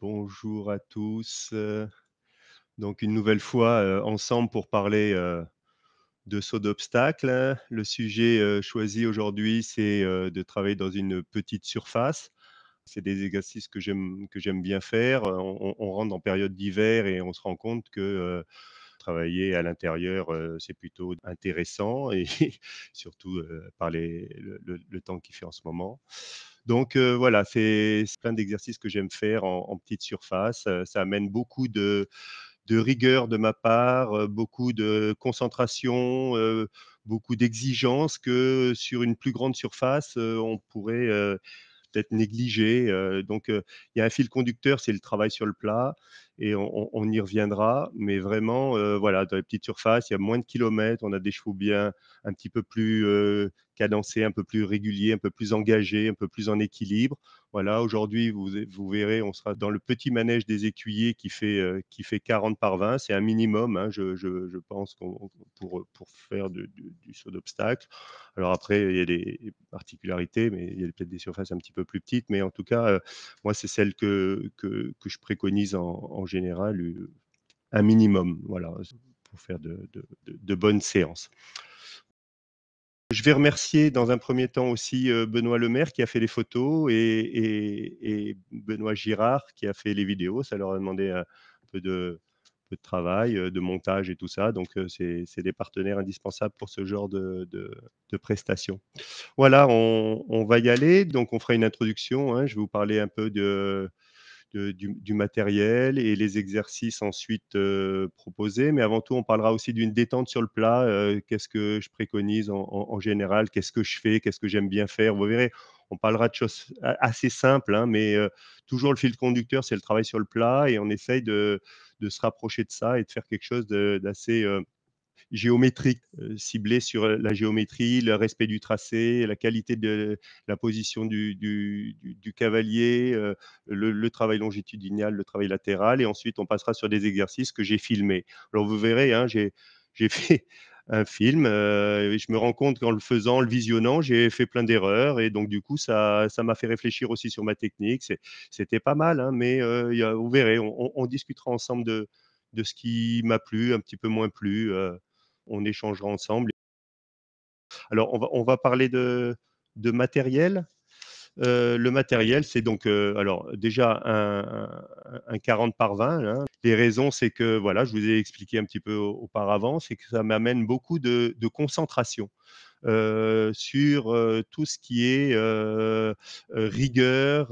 Bonjour à tous. Euh. Donc une nouvelle fois euh, ensemble pour parler euh, de saut d'obstacle. Hein. Le sujet choisi aujourd'hui, c'est de travailler dans une petite surface. C'est des exercices que j'aime que j'aime bien faire. On, rentre en période d'hiver et on se rend compte que travailler à l'intérieur, c'est plutôt intéressant et surtout par le, le temps qu'il fait en ce moment. Donc euh, voilà, c'est plein d'exercices que j'aime faire en, petite surface. Euh, ça amène beaucoup de, rigueur de ma part, euh, beaucoup de concentration, beaucoup d'exigence que sur une plus grande surface, on pourrait peut-être négligé. Euh, donc, il y a un fil conducteur, c'est le travail sur le plat, et on, y reviendra. Mais vraiment, euh, voilà, dans les petites surfaces, il y a moins de kilomètres, on a des chevaux bien un petit peu plus cadencés, un peu plus réguliers, un peu plus engagés, un peu plus en équilibre. Voilà, aujourd'hui, vous, verrez, on sera dans le petit manège des écuyers qui fait, euh, qui fait 40 par 20. C'est un minimum, hein, je, pense, qu'on, pour, pour faire du, saut d'obstacle. Alors après, il y a des particularités, mais il y a peut-être des surfaces un petit peu plus petites. Mais en tout cas, euh, moi, c'est celle que, que, je préconise en, général, euh, un minimum, voilà, pour faire de, de, de bonnes séances. Je vais remercier dans un premier temps aussi euh, Benoît Lemaire qui a fait les photos et, Benoît Girard qui a fait les vidéos. Ça leur a demandé un peu de, travail, euh, de montage et tout ça. Donc, euh, c'est des partenaires indispensables pour ce genre de, prestations. Voilà, on, va y aller. Donc, on fera une introduction. Hein. Je vais vous parler un peu de, du, matériel et les exercices ensuite euh, proposés. Mais avant tout, on parlera aussi d'une détente sur le plat. Euh, qu'est-ce que je préconise en, général Qu'est-ce que je fais Qu'est-ce que j'aime bien faire Vous verrez, on parlera de choses assez simples, hein, mais euh, toujours le fil conducteur, c'est le travail sur le plat et on essaye de, de, se rapprocher de ça et de faire quelque chose d'assez géométriques euh, ciblée sur euh, la géométrie, le respect du tracé, la qualité de la position du, cavalier, euh, le, travail longitudinal, le travail latéral. Et ensuite, on passera sur des exercices que j'ai filmés. Alors, vous verrez, hein, j'ai fait un film. et je me rends compte qu'en le faisant, en le visionnant, j'ai fait plein d'erreurs. Et donc, du coup, ça m'a fait réfléchir aussi sur ma technique. C'était pas mal, hein, mais vous verrez, on, discutera ensemble de, de ce qui m'a plu, un petit peu moins plu on échangera ensemble. Alors, on va, parler de, matériel. Euh, le matériel, c'est donc euh, alors déjà un, 40 par 20. Hein. Les raisons, c'est que voilà, je vous ai expliqué un petit peu auparavant, c'est que ça m'amène beaucoup de concentration. Euh, sur euh, tout ce qui est euh, rigueur,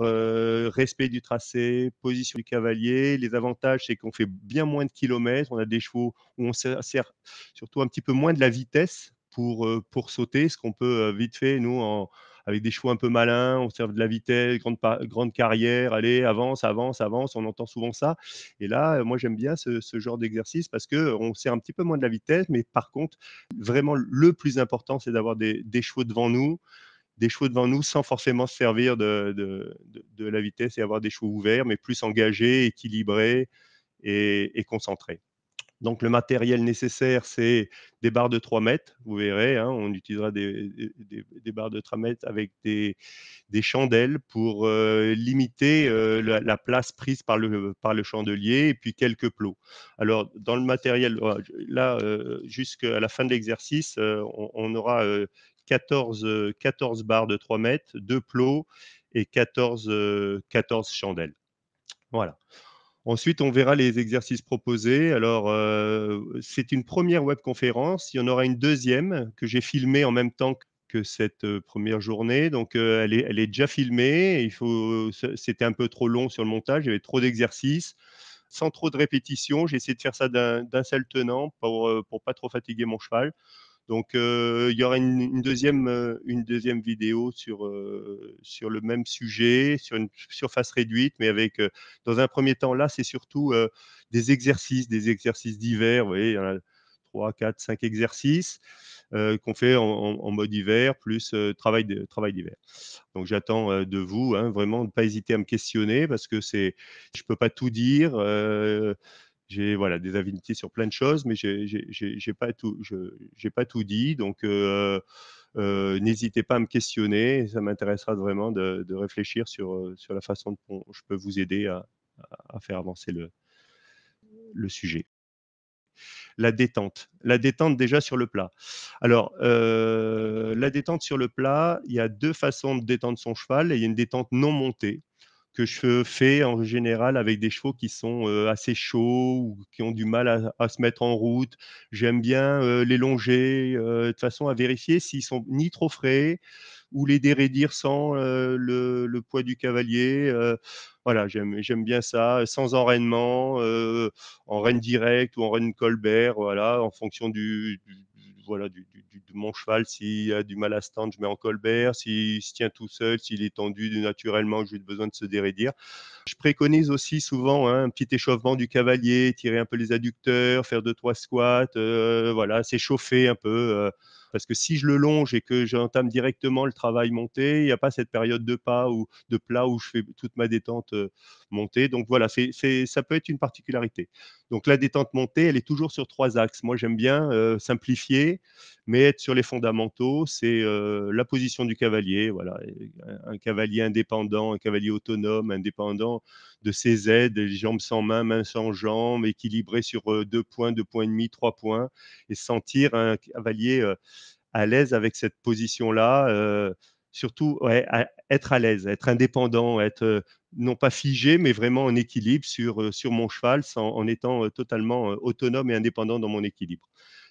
respect du tracé, position du cavalier. Les avantages, c'est qu'on fait bien moins de kilomètres, on a des chevaux où on sert, surtout un petit peu moins de la vitesse pour, pour, sauter, ce qu'on peut vite fait, nous, en, avec des chevaux un peu malins, on sert de la vitesse, grande, grande carrière, allez, avance, avance, avance, on entend souvent ça. Et là, euh, moi j'aime bien ce, genre d'exercice parce qu'on euh, sert un petit peu moins de la vitesse, mais par contre, vraiment le plus important, c'est d'avoir des, chevaux devant nous des chevaux devant nous sans forcément se servir de, la vitesse et avoir des chevaux ouverts, mais plus engagés, équilibrés et, et concentrés. Donc le matériel nécessaire, c'est des barres de 3 mètres, vous verrez, hein, on utilisera des, barres de 3 mètres avec des, chandelles pour euh, limiter euh, la, place prise par le, chandelier et puis quelques plots. Alors dans le matériel, oh, là, euh, jusqu'à la fin de l'exercice, on, aura 14, 14 barres de 3 mètres, 2 plots et 14, 14 chandelles. Voilà. Ensuite, on verra les exercices proposés. Alors, euh, c'est une première webconférence. Il y en aura une deuxième que j'ai filmée en même temps que cette euh, première journée. Donc, euh, elle, est, déjà filmée. Il faut, c'était un peu trop long sur le montage. Il y avait trop d'exercices, sans trop de répétitions. J'ai essayé de faire ça d'un seul tenant pour, pour pas trop fatiguer mon cheval. Donc euh, il y aura une, deuxième, euh, une deuxième vidéo sur, euh, sur le même sujet, sur une surface réduite, mais avec, dans un premier temps, là, c'est surtout des exercices, des exercices divers. Vous voyez, il y en a 3, 4, 5 exercices. qu'on fait en, mode hiver plus travail de, travail d'hiver. Donc j'attends de vous hein, vraiment de ne pas hésiter à me questionner parce que c'est je peux pas tout dire j'ai voilà des affinités sur plein de choses, mais j'ai pas tout, j'ai pas tout dit. Donc euh, euh, n'hésitez pas à me questionner. Ça m'intéressera vraiment de, réfléchir sur euh, sur la façon dont je peux vous aider à, à faire avancer le le sujet. La détente, la détente déjà sur le plat. Alors la détente sur le plat, il y a deux façons de détendre son cheval. il y a une détente non montée que je fais en général avec des chevaux qui sont euh, assez chauds ou qui ont du mal à, se mettre en route. J'aime bien euh, les longer euh, de façon à vérifier s'ils sont ni trop frais ou les dérédir sans le, poids du cavalier. voilà, j'aime bien ça, sans enraînement, en reine directe ou en reine Colbert, voilà, en fonction du voilà, du, de mon cheval, s'il a du mal à se tendre, je mets en colbert, s'il se tient tout seul, s'il est tendu naturellement, j'ai besoin de se dérédir. Je préconise aussi souvent hein, un petit échauffement du cavalier, tirer un peu les adducteurs, faire deux, trois squats, euh, voilà, s'échauffer un peu. Euh, parce que si je le longe et que j'entame directement le travail monté, il n'y a pas cette période de pas ou de plat où je fais toute ma détente euh, montée. Donc voilà, c'est, ça peut être une particularité. Donc la détente montée, elle est toujours sur trois axes. Moi, j'aime bien euh, simplifier, mais être sur les fondamentaux, c'est euh, la position du cavalier. Voilà, un, cavalier indépendant, un cavalier autonome, indépendant de ses aides, jambes sans main, main sans jambes, équilibré sur euh, deux points, deux points et demi, trois points, et sentir un cavalier à l'aise avec cette position-là surtout être à l'aise, être indépendant, être euh, non pas figé, mais vraiment en équilibre sur, euh, sur mon cheval, en étant euh, totalement autonome et indépendant dans mon équilibre.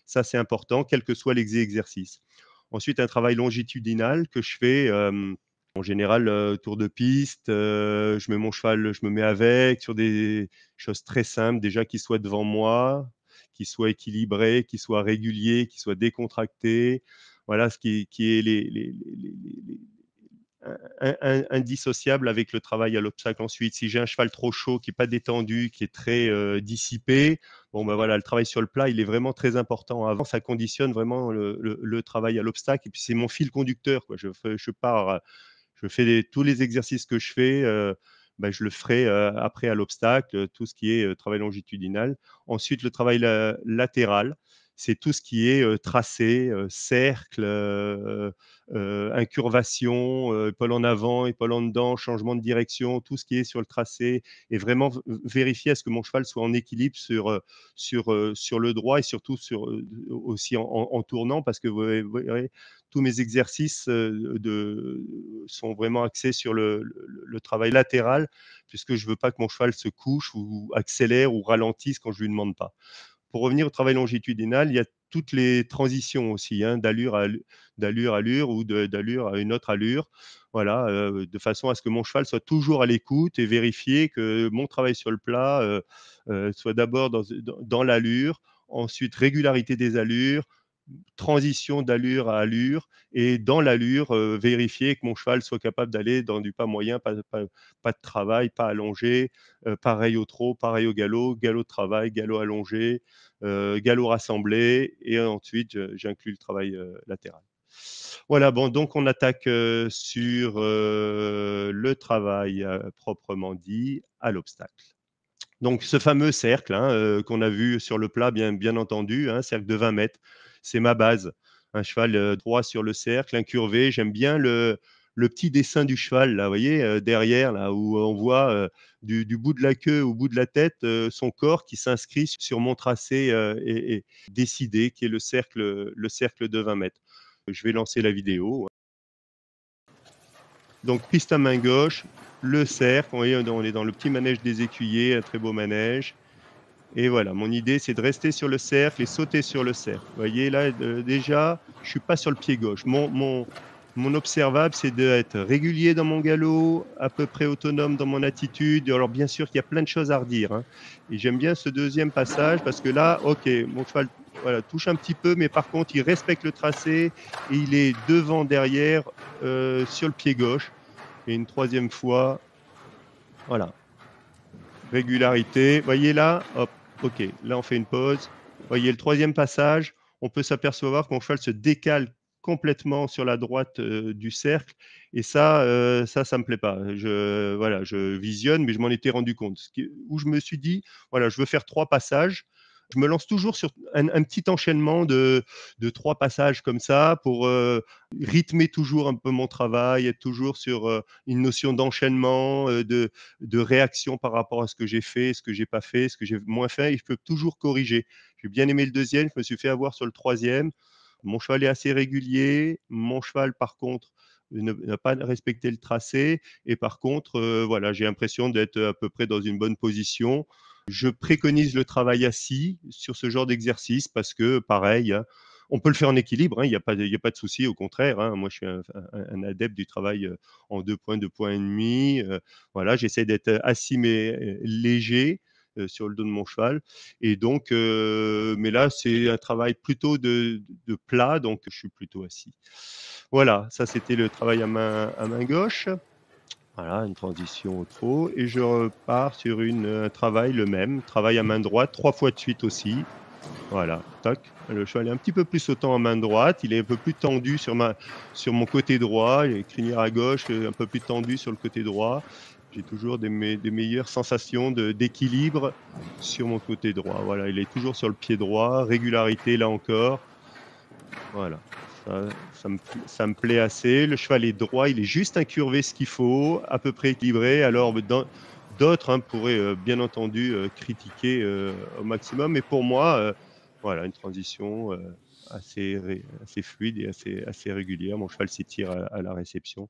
Ça, c'est important, quel que soit l'exercice. Ensuite, un travail longitudinal que je fais. en général, tour de piste, je mets mon cheval, je me mets avec sur des choses très simples, déjà qu'il soit devant moi, qu'il soit équilibré, qu'il soit régulier, qu'il soit décontracté, voilà ce qui, est les, indissociable avec le travail à l'obstacle ensuite. Si j'ai un cheval trop chaud, qui n'est pas détendu, qui est très euh, dissipé, bon ben voilà, le travail sur le plat, il est vraiment très important. Avant, ça conditionne vraiment le, travail à l'obstacle. Et puis c'est mon fil conducteur. Quoi. Je, pars, je fais tous les exercices que je fais. Euh, ben, je le ferai euh, après à l'obstacle, tout ce qui est travail longitudinal. Ensuite, le travail latéral c'est tout ce qui est tracé, cercle, incurvation, épaule en avant, épaule en dedans, changement de direction, tout ce qui est sur le tracé, et vraiment vérifier à ce que mon cheval soit en équilibre sur, sur, sur le droit et surtout sur, aussi en, tournant, parce que vous tous mes exercices sont vraiment axés sur le, travail latéral, puisque je ne veux pas que mon cheval se couche ou accélère ou ralentisse quand je ne lui demande pas pour revenir au travail longitudinal, il y a toutes les transitions aussi, hein, d'allure à d'allure, allure ou d'allure à une autre allure. Voilà, euh, de façon à ce que mon cheval soit toujours à l'écoute et vérifier que mon travail sur le plat euh, euh, soit d'abord dans l'allure, ensuite régularité des allures, transition d'allure à allure et dans l'allure, euh, vérifier que mon cheval soit capable d'aller dans du pas moyen, pas, de travail, pas allongé, euh, pareil au trot, pareil au galop, galop de travail, galop allongé, euh, galop rassemblé et ensuite j'inclus le travail latéral. Voilà, bon, donc on attaque sur le travail proprement dit à l'obstacle. Donc ce fameux cercle hein, qu'on a vu sur le plat, bien, bien entendu, un hein, cercle de 20 mètres c'est ma base. Un cheval euh, droit sur le cercle, incurvé. J'aime bien le, petit dessin du cheval, là, vous voyez, euh, derrière, là, où on voit euh, du, bout de la queue au bout de la tête son corps qui s'inscrit sur mon tracé et, décidé, qui est le cercle, de 20 mètres. Je vais lancer la vidéo. Donc, piste à main gauche, le cercle, on est dans le petit manège des écuyers, un très beau manège. Et voilà, mon idée, c'est de rester sur le cercle et sauter sur le cercle. Vous voyez, là, euh, déjà, je suis pas sur le pied gauche. Mon, mon, mon observable, c'est d'être régulier dans mon galop, à peu près autonome dans mon attitude. Alors, bien sûr qu'il y a plein de choses à redire. Hein. Et j'aime bien ce deuxième passage parce que là, OK, mon cheval voilà, touche un petit peu, mais par contre, il respecte le tracé et il est devant, derrière, euh, sur le pied gauche. Et une troisième fois, voilà. Régularité. Voyez là, hop, OK, là, on fait une pause. Voyez le troisième passage. On peut s'apercevoir qu’on fait cheval se décale complètement sur la droite euh, du cercle. Et ça, euh, ça, ça me plaît pas. Je, voilà, je visionne, mais je m'en étais rendu compte. où je me suis dit, voilà, je veux faire trois passages. Je me lance toujours sur un, petit enchaînement de, trois passages comme ça pour euh, rythmer toujours un peu mon travail, être toujours sur euh, une notion d'enchaînement, euh, de, réaction par rapport à ce que j'ai fait, ce que j'ai pas fait, ce que j'ai moins fait. Et je peux toujours corriger. J'ai bien aimé le deuxième, je me suis fait avoir sur le troisième. Mon cheval est assez régulier. Mon cheval, par contre, n'a pas respecté le tracé. Et par contre, voilà, j'ai l'impression d'être à peu près dans une bonne position. Je préconise le travail assis sur ce genre d'exercice parce que, pareil, on peut le faire en équilibre, hein, il n'y a, pas, a pas de souci, au contraire. Hein. moi, je suis un, adepte du travail euh, en deux points, deux points et demi. Euh, voilà, j'essaie d'être euh, assis mais léger sur le dos de mon cheval. Et donc, mais là, c'est un travail plutôt de, plat, donc je suis plutôt assis. Voilà, ça c'était le travail à main, à main gauche. Voilà, une transition au trot. Et je repars sur une, un travail le même, travail à main droite, trois fois de suite aussi. Voilà, tac. Le cheval est un petit peu plus sautant à main droite, il est un peu plus tendu sur, ma, sur mon côté droit, il est à gauche, un peu plus tendu sur le côté droit. J'ai toujours des, meilleures sensations d'équilibre sur mon côté droit. Voilà, il est toujours sur le pied droit, régularité là encore. Voilà, ça, me, plaît assez. Le cheval est droit, il est juste incurvé ce qu'il faut, à peu près équilibré. Alors ben, d'autres hein, pourraient euh, bien entendu euh, critiquer euh, au maximum, mais pour moi, voilà, une transition assez, assez fluide et assez, assez régulière. Mon cheval s'étire à, la réception.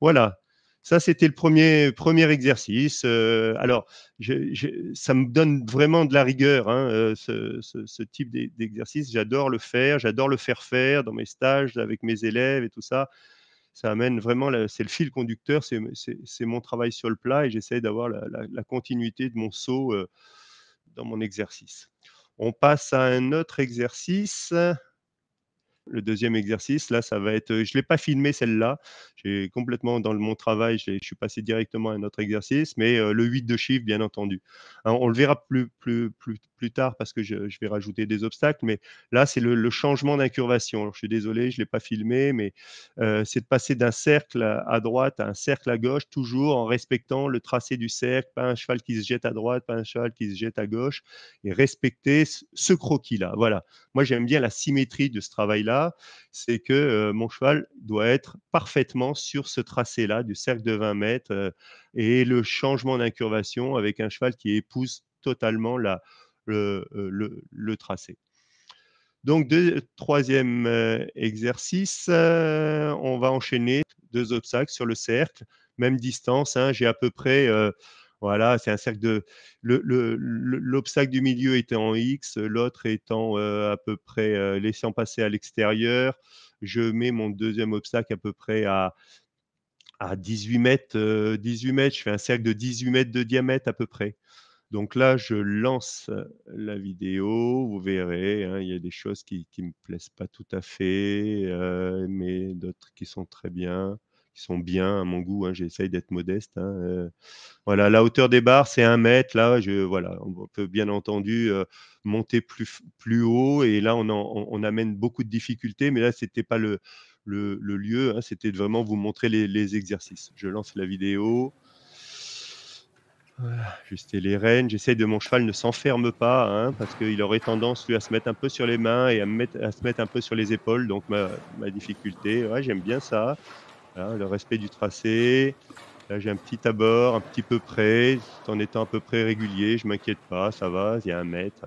Voilà. Ça, c'était le premier, premier exercice. Euh, alors, ça me donne vraiment de la rigueur, hein, euh, ce, type d'exercice. J'adore le faire, j'adore le faire faire dans mes stages avec mes élèves et tout ça. Ça amène vraiment, c'est le fil conducteur, c'est mon travail sur le plat et j'essaie d'avoir la, continuité de mon saut euh, dans mon exercice. On passe à un autre exercice. Le deuxième exercice, là, ça va être, je ne l'ai pas filmé celle-là, j'ai complètement dans mon travail, je suis passé directement à un autre exercice, mais le 8 de chiffre, bien entendu. on le verra plus, plus, plus, plus tard parce que je, vais rajouter des obstacles, mais là, c'est le, changement d'incurvation. je suis désolé, je ne l'ai pas filmé, mais c'est de passer d'un cercle à droite à un cercle à gauche, toujours en respectant le tracé du cercle, pas un cheval qui se jette à droite, pas un cheval qui se jette à gauche, et respecter ce croquis-là. Voilà. Moi, j'aime bien la symétrie de ce travail-là c'est que mon cheval doit être parfaitement sur ce tracé-là du cercle de 20 mètres et le changement d'incurvation avec un cheval qui épouse totalement le, tracé. Donc, troisième exercice, on va enchaîner deux obstacles sur le cercle, même distance, hein, j'ai à peu près voilà, c'est un cercle de. L'obstacle du milieu était en X, l'autre étant euh, à peu près euh, laissant passer à l'extérieur. Je mets mon deuxième obstacle à peu près à, à 18 mètres. 18 euh, mètres, je fais un cercle de 18 mètres de diamètre à peu près. Donc là, je lance la vidéo. Vous verrez, hein, il y a des choses qui ne me plaisent pas tout à fait, mais d'autres qui sont très bien qui sont bien à mon goût. Hein, j'essaye d'être modeste. Hein, euh, voilà, la hauteur des barres, c'est un mètre. Là, je, voilà, on peut bien entendu euh, monter plus, plus haut. Et là, on, on, amène beaucoup de difficultés. Mais là, ce n'était pas le, le, lieu. Hein, c'était vraiment vous montrer les, exercices. Je lance la vidéo. juste les rênes, j'essaie de mon cheval ne s'enferme pas, parce qu'il aurait tendance lui à se mettre un peu sur les mains et à, mettre, à se mettre un peu sur les épaules, donc ma, ma difficulté, j'aime bien ça. Hein, le respect du tracé. Là, j'ai un petit abord, un petit peu près, en étant à peu près régulier. Je m'inquiète pas, ça va, il y a un mètre.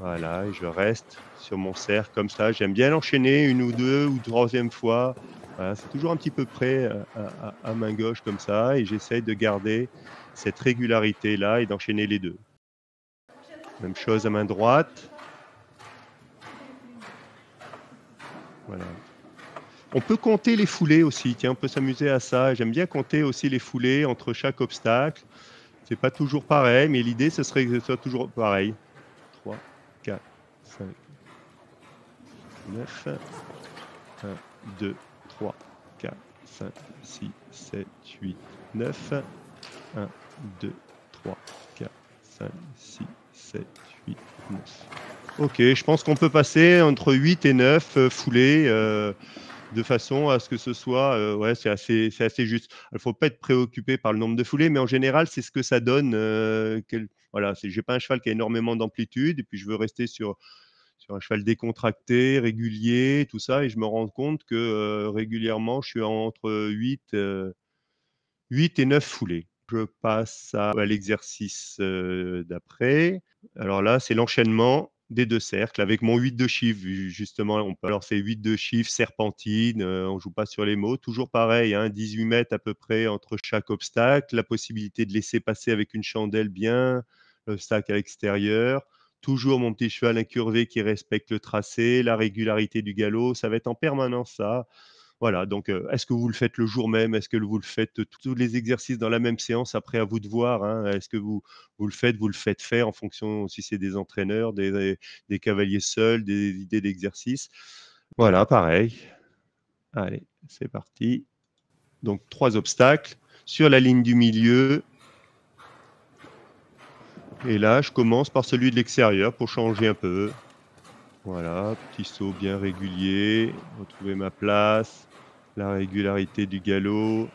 Voilà, et je reste sur mon cerf comme ça. J'aime bien l'enchaîner une ou deux ou troisième fois. Hein, c'est toujours un petit peu près euh, à, à main gauche comme ça. Et j'essaye de garder cette régularité-là et d'enchaîner les deux. Même chose à main droite. Voilà, on peut compter les foulées aussi, tiens, on peut s'amuser à ça. J'aime bien compter aussi les foulées entre chaque obstacle. C'est pas toujours pareil, mais l'idée, ce serait que ce soit toujours pareil. 3, 4, 5, 9, 1, 2, 3, 4, 5, 6, 7, 8, 9, 1, 2, 3, 4, 5, 6, 7, 8, 9. Ok, je pense qu'on peut passer entre 8 et 9 euh, foulées. Euh, de façon à ce que ce soit, euh, ouais, c'est assez, assez juste. Il ne faut pas être préoccupé par le nombre de foulées, mais en général, c'est ce que ça donne. Euh, n'ai voilà, j'ai pas un cheval qui a énormément d'amplitude, et puis je veux rester sur, un cheval décontracté, régulier, tout ça, et je me rends compte que euh, régulièrement, je suis entre 8, 8 euh, et 9 foulées. Je passe à l'exercice d'après. Alors là, c'est l'enchaînement des deux cercles avec mon 8 de chiffre. Justement, on peut lancer 8 de chiffre, serpentine, euh, on joue pas sur les mots. Toujours pareil, hein, 18 mètres à peu près entre chaque obstacle, la possibilité de laisser passer avec une chandelle bien l'obstacle à l'extérieur. Toujours mon petit cheval incurvé qui respecte le tracé, la régularité du galop. Ça va être en permanence ça. Voilà, donc est-ce que vous le faites le jour même Est-ce que vous le faites tous les exercices dans la même séance Après, à vous de voir. Hein? est-ce que vous, le faites Vous le faites faire en fonction si c'est des entraîneurs, des, des cavaliers seuls, des idées d'exercice. Voilà, pareil. Allez, c'est parti. Donc, trois obstacles sur la ligne du milieu. Et là, je commence par celui de l'extérieur pour changer un peu. Voilà, petit saut bien régulier, retrouver ma place la régularité du galop.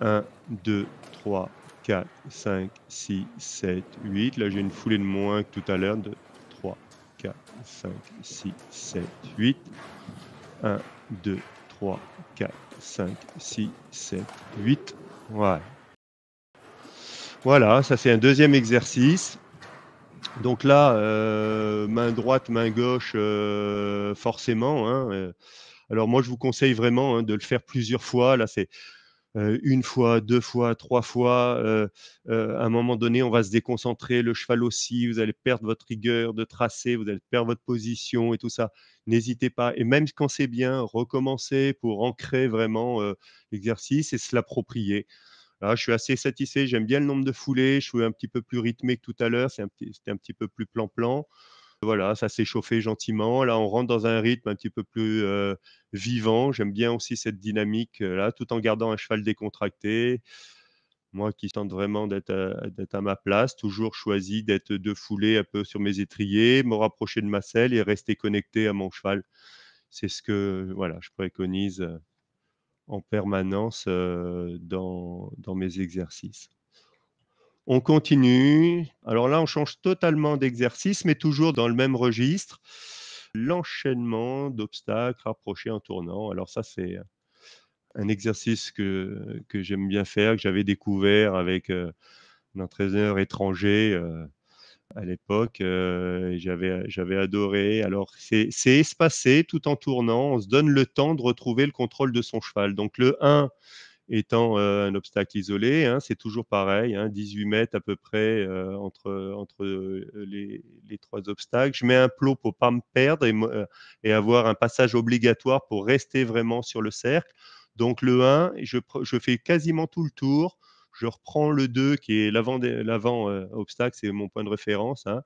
1, 2, 3, 4, 5, 6, 7, 8. Là, j'ai une foulée de moins que tout à l'heure. 2, 3, 4, 5, 6, 7, 8. 1, 2, 3, 4, 5, 6, 7, 8. Voilà. Voilà, ça c'est un deuxième exercice. Donc là, euh, main droite, main gauche, euh, forcément. Hein, euh, alors moi, je vous conseille vraiment hein, de le faire plusieurs fois. Là, c'est euh, une fois, deux fois, trois fois. Euh, euh, à un moment donné, on va se déconcentrer, le cheval aussi, vous allez perdre votre rigueur de tracé, vous allez perdre votre position et tout ça. N'hésitez pas. Et même quand c'est bien, recommencez pour ancrer vraiment l'exercice et se l'approprier. Là, je suis assez satisfait, j'aime bien le nombre de foulées, je suis un petit peu plus rythmé que tout à l'heure, c'était un, petit peu plus plan-plan voilà, ça s'est chauffé gentiment. Là, on rentre dans un rythme un petit peu plus vivant. J'aime bien aussi cette dynamique là, tout en gardant un cheval décontracté. Moi qui tente vraiment d'être à, ma place, toujours choisi d'être de foulée un peu sur mes étriers, me rapprocher de ma selle et rester connecté à mon cheval. C'est ce que voilà, je préconise en permanence dans mes exercices. On continue. Alors là, on change totalement d'exercice, mais toujours dans le même registre. L'enchaînement d'obstacles rapprochés en tournant. Alors ça, c'est un exercice que, que j'aime bien faire, que j'avais découvert avec euh, un entraîneur étranger euh, à l'époque. Euh, j'avais adoré. Alors, c'est espacé tout en tournant. On se donne le temps de retrouver le contrôle de son cheval. Donc, le 1, étant euh, un obstacle isolé. Hein, c'est toujours pareil, hein, 18 mètres à peu près euh, entre, entre euh, les, les, trois obstacles. Je mets un plot pour pas me perdre et, et avoir un passage obligatoire pour rester vraiment sur le cercle. Donc le 1, je, je, fais quasiment tout le tour je reprends le 2 qui est l'avant euh, obstacle, c'est mon point de référence. Hein.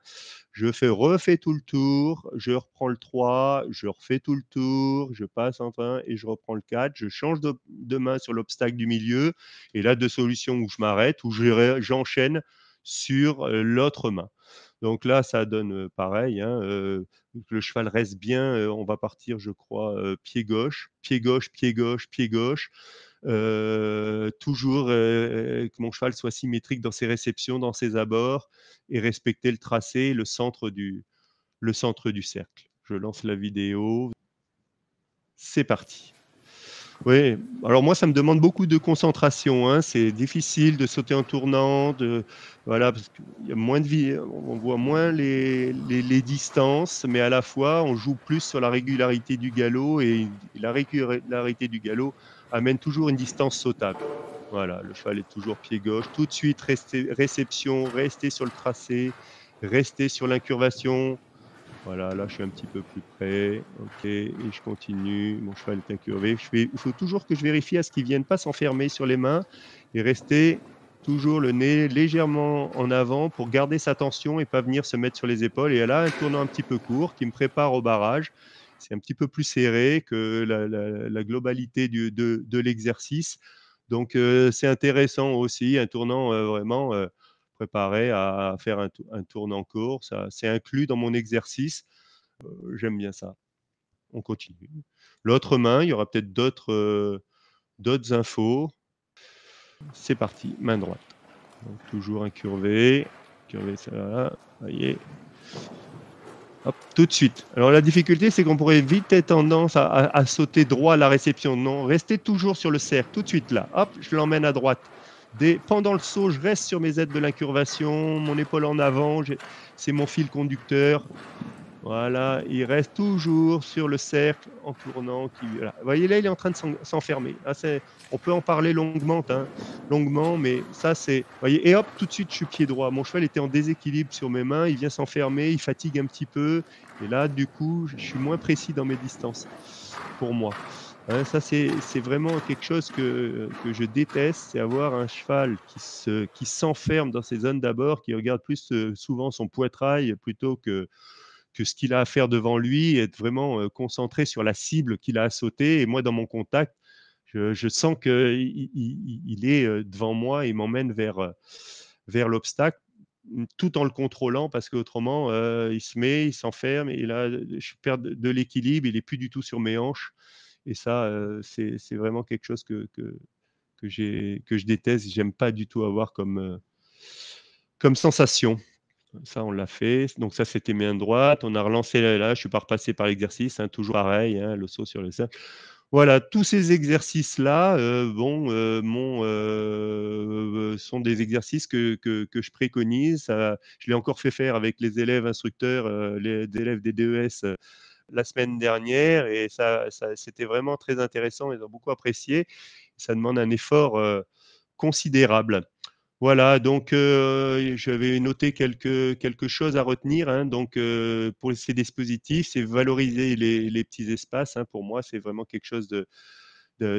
Je fais refais tout le tour, je reprends le 3, je refais tout le tour, je passe enfin et je reprends le 4, je change de, main sur l'obstacle du milieu et là deux solutions où je m'arrête ou j'enchaîne sur euh, l'autre main. Donc là, ça donne euh, pareil. Hein, le cheval reste bien. on va partir, je crois, pied gauche, pied gauche, pied gauche, pied gauche. Euh, toujours euh, que mon cheval soit symétrique dans ses réceptions, dans ses abords, et respecter le tracé, le centre du, le centre du cercle. Je lance la vidéo. C'est parti. Oui, alors moi, ça me demande beaucoup de concentration. Hein. C'est difficile de sauter en tournant, de, voilà, parce qu'il y a moins de vie, on voit moins les, les, les, distances, mais à la fois, on joue plus sur la régularité du galop et la régularité du galop amène toujours une distance sautable. Voilà, le cheval est toujours pied gauche. Tout de suite, réception, rester sur le tracé, rester sur l'incurvation. Voilà, là je suis un petit peu plus près. Ok, et je continue. Mon cheval est incurvé. Je il faut toujours que je vérifie à ce qu'il ne vienne pas s'enfermer sur les mains et rester toujours le nez légèrement en avant pour garder sa tension et pas venir se mettre sur les épaules. Et là, un tournant un petit peu court qui me prépare au barrage c'est un petit peu plus serré que la, globalité de, l'exercice. Donc euh, c'est intéressant aussi, un tournant euh, vraiment euh, préparé à faire un, tournant court. C'est inclus dans mon exercice. J'aime bien ça. On continue. L'autre main, il y aura peut-être d'autres d'autres infos. C'est parti, main droite. toujours incurvé. Incurvé, ça, là, voyez. Hop, tout de suite. Alors la difficulté, c'est qu'on pourrait vite être tendance à, sauter droit à la réception. Non, restez toujours sur le cercle, tout de suite là. Hop, je l'emmène à droite. pendant le saut, je reste sur mes aides de l'incurvation, mon épaule en avant, c'est mon fil conducteur. Voilà, il reste toujours sur le cercle en tournant. Qui, Vous voyez là, il est en train de s'enfermer. Ah, on peut en parler longuement, hein, longuement, mais ça c'est. Voyez, et hop, tout de suite, je suis pied droit. Mon cheval était en déséquilibre sur mes mains. Il vient s'enfermer, il fatigue un petit peu, et là, du coup, je suis moins précis dans mes distances pour moi. Hein, ça, c'est vraiment quelque chose que, je déteste, c'est avoir un cheval qui s'enferme dans ses zones d'abord, qui regarde plus euh, souvent son poitrail plutôt que que ce qu'il a à faire devant lui, est vraiment concentré sur la cible qu'il a à sauter. Et moi, dans mon contact, je, sens qu'il est devant moi et m'emmène vers, vers l'obstacle mmh, tout en le contrôlant parce qu'autrement, il se met, il s'enferme et là, je perds de l'équilibre, il n'est plus du tout sur mes hanches. Et ça, c'est vraiment quelque chose que, que, que, que je déteste, j'aime pas du tout avoir comme, comme sensation. Ça, on l'a fait. Donc ça, c'était main droite. On a relancé là, je suis pas repassé par l'exercice. Hein. toujours pareil, hein, le saut sur le cercle. Voilà, tous ces exercices-là euh, bon, euh, euh, sont des exercices que, je préconise. je l'ai encore fait faire avec les élèves instructeurs, les élèves des DES la semaine dernière et ça, ça c'était vraiment très intéressant. Ils ont beaucoup apprécié. Ça demande un effort considérable. Voilà, donc euh, j'avais noté quelque, quelque chose à retenir. Hein. donc euh, pour ces dispositifs, c'est valoriser les, petits espaces. Hein. pour moi, c'est vraiment quelque chose de,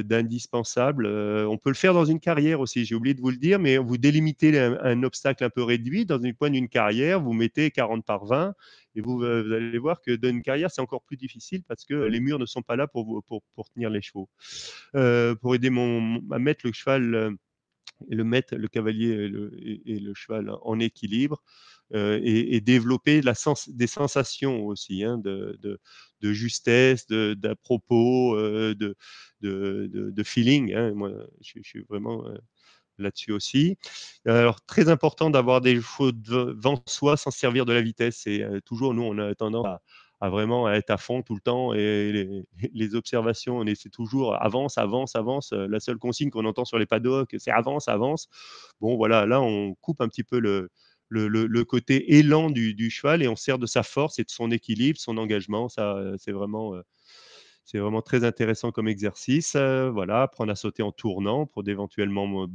d'indispensable. Euh, on peut le faire dans une carrière aussi, j'ai oublié de vous le dire, mais vous délimitez un, obstacle un peu réduit dans une pointe d'une carrière, vous mettez 40 par 20 et vous, allez voir que dans une carrière, c'est encore plus difficile parce que les murs ne sont pas là pour, vous, pour, tenir les chevaux. pour aider mon, à mettre le cheval le mettre le cavalier et le, cheval en équilibre euh, et, développer la sens, des sensations aussi hein, de, justesse, de, euh, de propos, de, de, feeling. Hein. Moi, je, suis vraiment euh, là-dessus aussi. Alors, très important d'avoir des chevaux devant soi sans servir de la vitesse. Et toujours, nous, on a tendance à à vraiment être à fond tout le temps et les, observations, on essaie toujours avance, avance, avance. Euh, la seule consigne qu'on entend sur les paddocks, c'est avance, avance. Bon, voilà, là, on coupe un petit peu le, le, le, côté élan du, cheval et on sert de sa force et de son équilibre, son engagement. Ça, euh, c'est vraiment. Euh, c'est vraiment très intéressant comme exercice. voilà, apprendre à sauter en tournant pour d'éventuellement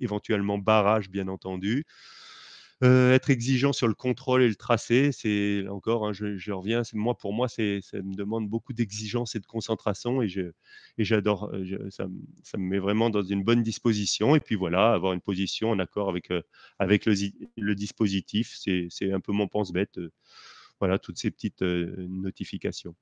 éventuellement barrage, bien entendu. Euh, être exigeant sur le contrôle et le tracé, c'est encore, hein, je, reviens, moi pour moi, c'est, ça me demande beaucoup d'exigence et de concentration et, je, et j'adore, euh, ça, me met vraiment dans une bonne disposition. Et puis voilà, avoir une position en accord avec, euh, avec le, dispositif, c'est, un peu mon pense-bête. voilà, toutes ces petites notifications.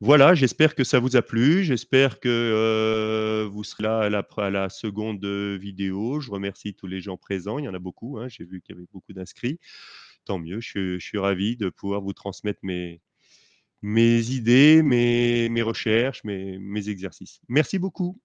Voilà, j'espère que ça vous a plu. J'espère que euh, vous serez là à la, seconde euh, vidéo. Je remercie tous les gens présents. Il y en a beaucoup. Hein. J'ai vu qu'il y avait beaucoup d'inscrits. Tant mieux. Je, suis ravi de pouvoir vous transmettre mes, idées, mes, recherches, mes exercices. Merci beaucoup.